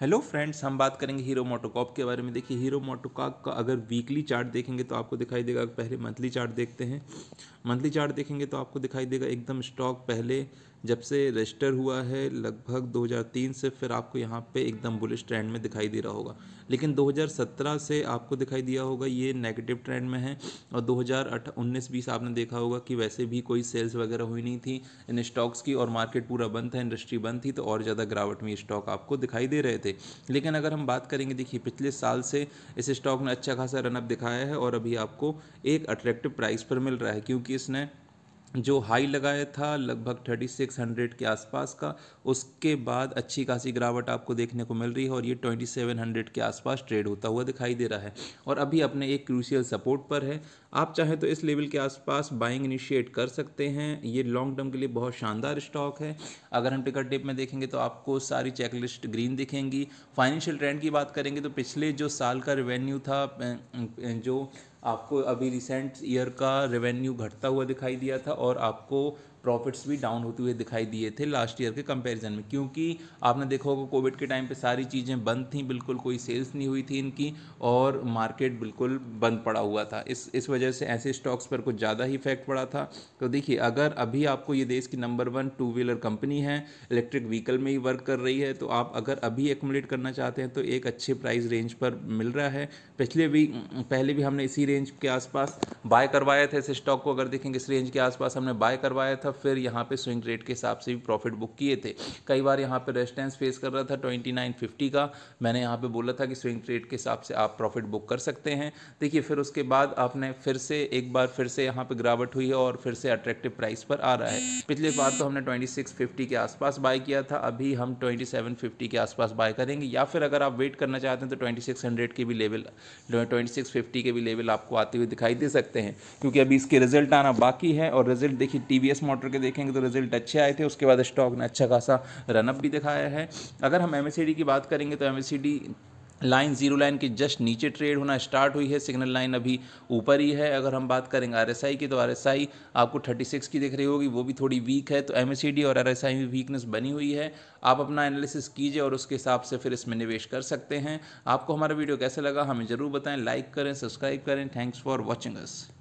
hello friends हम बात करेंगे हीरो मोटोकॉप के बारे में देखिए हीरो मोटोकॉप का अगर वीकली चार्ट देखेंगे तो आपको दिखाई देगा पहले मंथली चार्ट देखते हैं मंथली चार्ट देखेंगे तो आपको दिखाई देगा एकदम स्टॉक पहले जब से रजिस्टर हुआ है लगभग 2003 से फिर आपको यहाँ पे एकदम बुलिश ट्रेंड में दिखाई दे रहा होगा लेकिन 2017 से आपको दिखाई दिया होगा ये नेगेटिव ट्रेंड में है और 2019 बीस आपने देखा होगा कि वैसे भी कोई सेल्स वगैरह हुई नहीं थी इन स्टॉक्स की और मार्केट पूरा बंद था इंडस्ट्री बंद थी तो और ज़्यादा गिरावट में स्टॉक आपको दिखाई दे रहे थे लेकिन अगर हम बात करेंगे देखिए पिछले साल से इस स्टॉक ने अच्छा खासा रनअप दिखाया है और अभी आपको एक अट्रैक्टिव प्राइस पर मिल रहा है क्योंकि इसने जो हाई लगाया था लगभग 3600 के आसपास का उसके बाद अच्छी खासी गिरावट आपको देखने को मिल रही है और ये 2700 के आसपास ट्रेड होता हुआ दिखाई दे रहा है और अभी अपने एक क्रूशियल सपोर्ट पर है आप चाहें तो इस लेवल के आसपास बाइंग इनिशिएट कर सकते हैं ये लॉन्ग टर्म के लिए बहुत शानदार स्टॉक है अगर हम टिकट टिप में देखेंगे तो आपको सारी चेकलिस्ट ग्रीन दिखेंगी फाइनेंशियल ट्रेंड की बात करेंगे तो पिछले जो साल का रेवेन्यू था जो आपको अभी रिसेंट ईयर का रेवेन्यू घटता हुआ दिखाई दिया था और आपको प्रॉफिट्स भी डाउन होते हुए दिखाई दिए थे लास्ट ईयर के कंपैरिजन में क्योंकि आपने देखा होगा कोविड के टाइम पे सारी चीज़ें बंद थी बिल्कुल कोई सेल्स नहीं हुई थी इनकी और मार्केट बिल्कुल बंद पड़ा हुआ था इस इस वजह से ऐसे स्टॉक्स पर कुछ ज़्यादा ही इफेक्ट पड़ा था तो देखिए अगर अभी आपको ये देश की number one two wheeler company है इलेक्ट्रिक व्हीकल में ही वर्क कर रही है तो आप अगर अभी एकोमोडेट करना चाहते हैं तो एक अच्छे प्राइस रेंज पर मिल रहा है पिछले भी पहले भी हमने इसी रेंज रेंज के आसपास बाय करवाए थे इस स्टॉक को अगर देखेंगे इस रेंज के आसपास हमने बाय करवाया था फिर यहाँ पे स्विंग रेट के हिसाब से भी प्रॉफिट बुक किए थे कई बार यहाँ पे रेजिस्टेंस फेस कर रहा था 2950 का मैंने यहाँ पे बोला था कि स्विंग रेट के हिसाब से आप प्रॉफिट बुक कर सकते हैं देखिए फिर उसके बाद आपने फिर से एक बार फिर से यहाँ पर गिरावट हुई है और फिर से अट्रैक्टिव प्राइस पर आ रहा है पिछले बार तो हमने ट्वेंटी के आसपास बाय किया था अभी हम ट्वेंटी के आसपास बाय करेंगे या फिर अगर आप वेट करना चाहते हैं तो ट्वेंटी के भी लेवल ट्वेंटी के भी लेवल आप आपको आते हुए दिखाई दे सकते हैं क्योंकि अभी इसके रिजल्ट आना बाकी है और रिजल्ट देखिए टी वी मोटर के देखेंगे तो रिजल्ट अच्छे आए थे उसके बाद स्टॉक ने अच्छा खासा रनअप भी दिखाया है अगर हम एम की बात करेंगे तो एम लाइन जीरो लाइन के जस्ट नीचे ट्रेड होना स्टार्ट हुई है सिग्नल लाइन अभी ऊपर ही है अगर हम बात करेंगे आरएसआई की तो आरएसआई आपको 36 की दिख रही होगी वो भी थोड़ी वीक है तो एम और आरएसआई में वीकनेस बनी हुई है आप अपना एनालिसिस कीजिए और उसके हिसाब से फिर इसमें निवेश कर सकते हैं आपको हमारा वीडियो कैसे लगा हमें ज़रूर बताएँ लाइक करें सब्सक्राइब करें थैंक्स फॉर वॉचिंग अस